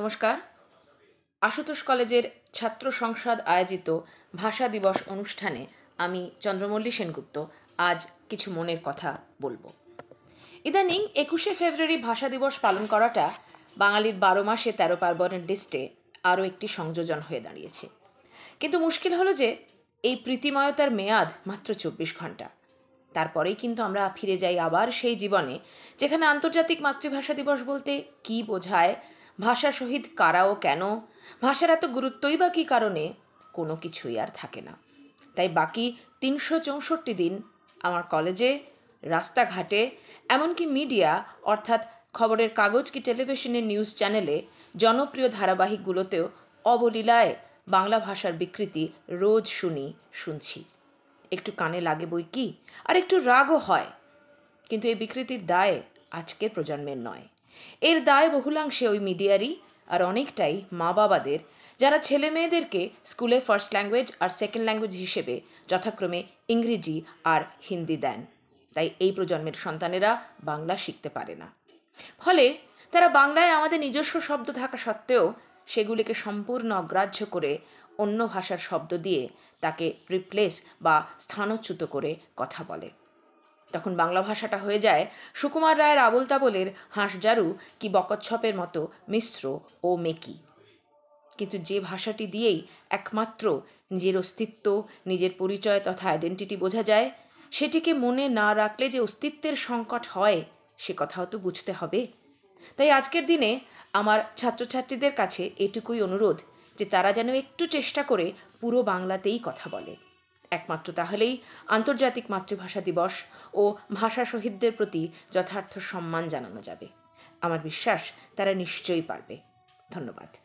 নমস্কার আশুতোষ কলেজের ছাত্র সংসদ আয়োজিত ভাষা দিবস অনুষ্ঠানে আমি চন্দ্রমল্লী সেনগুপ্ত আজ কিছু মনের কথা বলবো ইদানিং একুশে ফেব্রুয়ারি ভাষা দিবস পালন করাটা বাঙালির বারো মাসে তেরো পার্বণের লিস্টে আরও একটি সংযোজন হয়ে দাঁড়িয়েছে কিন্তু মুশকিল হলো যে এই প্রীতিময়তার মেয়াদ মাত্র চব্বিশ ঘন্টা তারপরেই কিন্তু আমরা ফিরে যাই আবার সেই জীবনে যেখানে আন্তর্জাতিক মাতৃভাষা দিবস বলতে কী বোঝায় ভাষা শহীদ কারা ও কেন ভাষার এত গুরুত্বই বা কী কারণে কোনো কিছুই আর থাকে না তাই বাকি তিনশো চৌষট্টি দিন আমার কলেজে রাস্তাঘাটে এমনকি মিডিয়া অর্থাৎ খবরের কাগজ কি টেলিভিশনের নিউজ চ্যানেলে জনপ্রিয় ধারাবাহিকগুলোতেও অবলীলায় বাংলা ভাষার বিকৃতি রোজ শুনি শুনছি একটু কানে লাগে বই কি আর একটু রাগও হয় কিন্তু এই বিকৃতির দায় আজকের প্রজন্মের নয় এর দায় বহুলাংশে ওই মিডিয়ারই আর অনেকটাই মা বাবাদের যারা ছেলে মেয়েদেরকে স্কুলে ফার্স্ট ল্যাঙ্গুয়েজ আর সেকেন্ড ল্যাঙ্গুয়েজ হিসেবে যথাক্রমে ইংরেজি আর হিন্দি দেন তাই এই প্রজন্মের সন্তানেরা বাংলা শিখতে পারে না ফলে তারা বাংলায় আমাদের নিজস্ব শব্দ থাকা সত্ত্বেও সেগুলিকে সম্পূর্ণ অগ্রাহ্য করে অন্য ভাষার শব্দ দিয়ে তাকে রিপ্লেস বা স্থানচ্যুত করে কথা বলে তখন বাংলা ভাষাটা হয়ে যায় সুকুমার রায়ের আবুল তাবলের হাঁসজারু কি বকচ্ছপের মতো মিশ্র ও মেকি কিন্তু যে ভাষাটি দিয়েই একমাত্র নিজের অস্তিত্ব নিজের পরিচয় তথা আইডেন্টিটি বোঝা যায় সেটিকে মনে না রাখলে যে অস্তিত্বের সংকট হয় সে কথাও তো বুঝতে হবে তাই আজকের দিনে আমার ছাত্রছাত্রীদের কাছে এটুকুই অনুরোধ যে তারা যেন একটু চেষ্টা করে পুরো বাংলাতেই কথা বলে একমাত্র তাহলেই আন্তর্জাতিক মাতৃভাষা দিবস ও ভাষা শহীদদের প্রতি যথার্থ সম্মান জানানো যাবে আমার বিশ্বাস তারা নিশ্চয়ই পারবে ধন্যবাদ